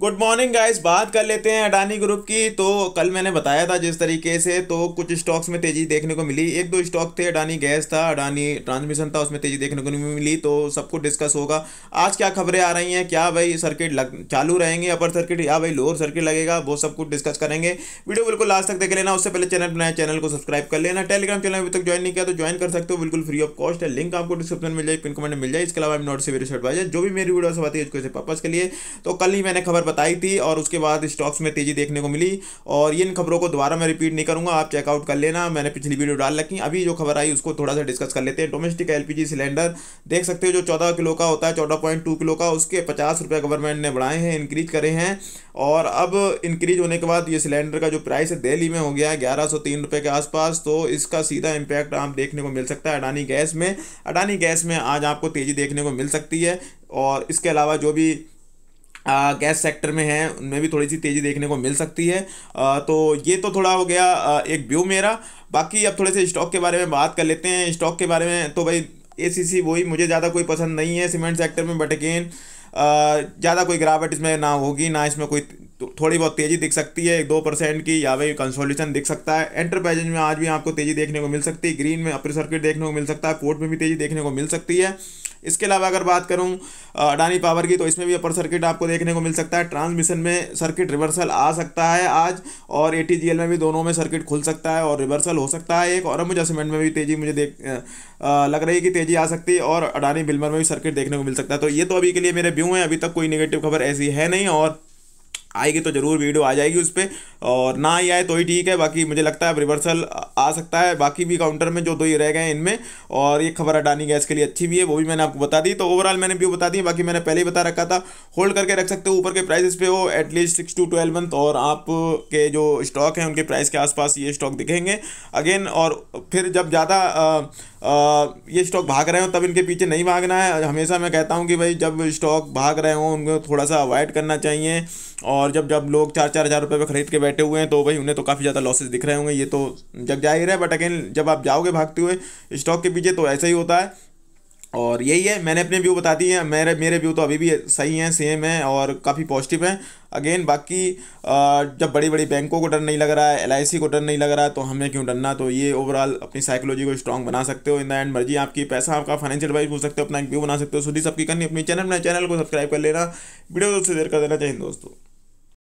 good morning guys बात कर लेते हैं अडानी ग्रुप की तो कल मैंने बताया था जिस तरीके से तो कुछ स्टॉक्स में तेज़ी देखने को मिली एक दो स्टॉक थे अडानी गैस था अडानी ट्रांसमिशन था उसमें तेज़ी देखने को नहीं मिली तो सबको डिस्कस होगा आज क्या खबरें आ रही हैं क्या भाई सर्किट लग चालू रहेंगे अपर सर्किट या भाई लोअर सर्किट लगेगा वो सब कुछ डिस्कस करेंगे वीडियो बिल्कुल लास्ट तक देख लेना उससे पहले चैनल बनाए चैनल को सब्सक्राइब कर लेना टेलीग्राम चैनल अभी तक ज्वाइन नहीं किया तो ज्वाइन कर सकते हो बिल्कुल फ्री ऑफ कॉस्ट है लिंक आपको डिस्क्रिप्शन मिल जाए पिन कमेंट मिल जाए इसके अलावा नोट से शर्ट सर्ट जो भी मेरी वीडियो सब आती है पर्पज के लिए तो कल ही मैंने खबर बताई थी और उसके बाद स्टॉक्स में तेज़ी देखने को मिली और इन खबरों को दोबारा मैं रिपीट नहीं करूँगा आप चेकआउट कर लेना मैंने पिछली वीडियो डाल रखी अभी जो खबर आई उसको थोड़ा सा डिस्कस कर लेते हैं डोमेस्टिक एल सिलेंडर देख सकते हो जो चौदह किलो का होता है चौदह किलो का उसके पचास रुपये गवर्नमेंट ने बढ़ाए हैं इंक्रीज करे हैं और अब इंक्रीज होने के बाद ये सिलेंडर का जो प्राइस है दिल्ली में हो गया है ग्यारह सौ तीन रुपये के आसपास तो इसका सीधा इम्पैक्ट आप देखने को मिल सकता है अडानी गैस में अडानी गैस में आज आपको तेज़ी देखने को मिल सकती है और इसके अलावा जो भी गैस सेक्टर में है उनमें भी थोड़ी सी तेज़ी देखने को मिल सकती है आ, तो ये तो थोड़ा हो गया आ, एक व्यू मेरा बाकी अब थोड़े से स्टॉक के बारे में बात कर लेते हैं स्टॉक के बारे में तो भाई ए सी सी वही मुझे ज़्यादा कोई पसंद नहीं है सीमेंट सेक्टर में बट अगेन ज़्यादा कोई गिरावट इसमें ना होगी ना इसमें कोई तो थोड़ी बहुत तेज़ी दिख सकती है एक दो परसेंट की या भाई कंसोलिडेशन दिख सकता है एंटरप्राइजेज में आज भी आपको तेज़ी देखने को मिल सकती है ग्रीन में अपर सर्किट देखने को मिल सकता है कोर्ट में भी तेज़ी देखने को मिल सकती है इसके अलावा अगर बात करूँ अडानी पावर की तो इसमें भी अपर सर्किट आपको देखने को मिल सकता है ट्रांसमिशन में सर्किट रिवर्सल आ सकता है आज और ए में भी दोनों में सर्किट खुल सकता है और रिवर्सल हो सकता है एक और मुझे सीमेंट में भी तेज़ी मुझे देख लग रही है कि तेज़ी आ सकती है और अडानी बिल्मर में भी सर्किट देखने को मिल सकता है तो ये तो अभी के लिए मेरे व्यू हैं अभी तक कोई निगेटिव खबर ऐसी है नहीं और आएगी तो ज़रूर वीडियो आ जाएगी उस पर और ना ही आए तो ही ठीक है बाकी मुझे लगता है रिवर्सल आ सकता है बाकी भी काउंटर में जो दो ही रह गए हैं इनमें और ये खबर अडानी गैस के लिए अच्छी भी है वो भी मैंने आपको बता दी तो ओवरऑल मैंने व्यू बता दी बाकी मैंने पहले ही बता रखा था होल्ड करके रख सकते हो ऊपर के प्राइस पे हो at least six to twelve month और आपके जो स्टॉक हैं उनके प्राइस के आसपास ये स्टॉक दिखेंगे अगेन और फिर जब ज़्यादा ये स्टॉक भाग रहे हो तब इनके पीछे नहीं भागना है हमेशा मैं कहता हूँ कि भाई जब स्टॉक भाग रहे हो उनको थोड़ा सा अवॉइड करना चाहिए और जब जब लोग चार चार हज़ार रुपये पर ख़रीद के बैठे हुए हैं तो भाई उन्हें तो काफ़ी ज़्यादा लॉसेज दिख रहे होंगे ये तो जग ही है बट अगेन जब आप जाओगे भागते हुए स्टॉक के पीछे तो ऐसा ही होता है और यही है मैंने अपने व्यू बता दिए हैं मेरे मेरे व्यू तो अभी भी सही हैं सेम हैं और काफ़ी पॉजिटिव हैं अगेन बाकी जब बड़ी बड़ी बैंकों को डर नहीं लग रहा है एल को डर नहीं लग रहा है तो हमें क्यों डरना तो ये ओवरऑल अपनी साइकोलॉजी को स्ट्रॉन्ग बना सकते हो इन द एंड मर्जी आपकी पैसा आपका फाइनेंशियल वाइज हो सकते हो अपना एक व्यू बना सकते हो सुधी सबकी करनी अपनी चैनल अपने चैनल को सब्सक्राइब कर लेना वीडियो से शेयर कर देना चाहिए दोस्तों